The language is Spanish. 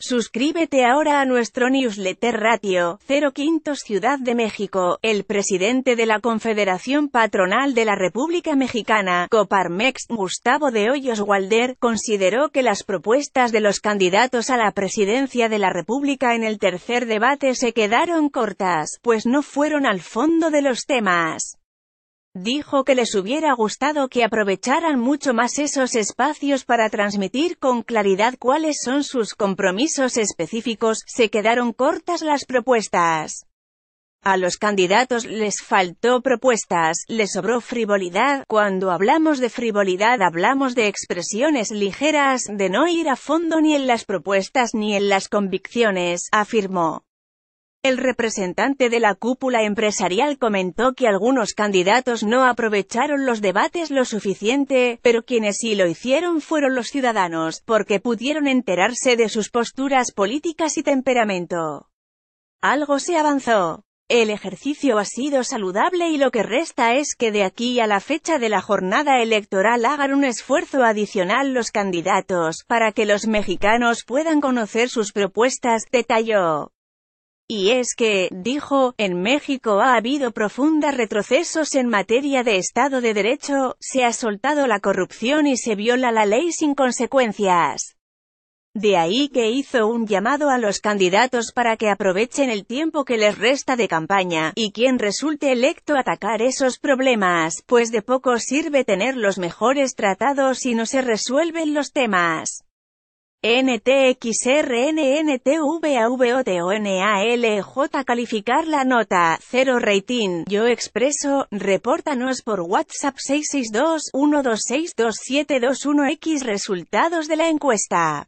Suscríbete ahora a nuestro newsletter Ratio, 05 Ciudad de México, el presidente de la Confederación Patronal de la República Mexicana, Coparmex, Gustavo de Hoyos Walder, consideró que las propuestas de los candidatos a la presidencia de la República en el tercer debate se quedaron cortas, pues no fueron al fondo de los temas. Dijo que les hubiera gustado que aprovecharan mucho más esos espacios para transmitir con claridad cuáles son sus compromisos específicos, se quedaron cortas las propuestas. A los candidatos les faltó propuestas, les sobró frivolidad, cuando hablamos de frivolidad hablamos de expresiones ligeras, de no ir a fondo ni en las propuestas ni en las convicciones, afirmó. El representante de la cúpula empresarial comentó que algunos candidatos no aprovecharon los debates lo suficiente, pero quienes sí lo hicieron fueron los ciudadanos, porque pudieron enterarse de sus posturas políticas y temperamento. Algo se avanzó. El ejercicio ha sido saludable y lo que resta es que de aquí a la fecha de la jornada electoral hagan un esfuerzo adicional los candidatos, para que los mexicanos puedan conocer sus propuestas, detalló. Y es que, dijo, en México ha habido profundos retrocesos en materia de Estado de Derecho, se ha soltado la corrupción y se viola la ley sin consecuencias. De ahí que hizo un llamado a los candidatos para que aprovechen el tiempo que les resta de campaña, y quien resulte electo atacar esos problemas, pues de poco sirve tener los mejores tratados si no se resuelven los temas. NTXRNNTVAVOTONALJ Calificar la nota, 0 rating, yo expreso, repórtanos por WhatsApp 662-126-2721X Resultados de la encuesta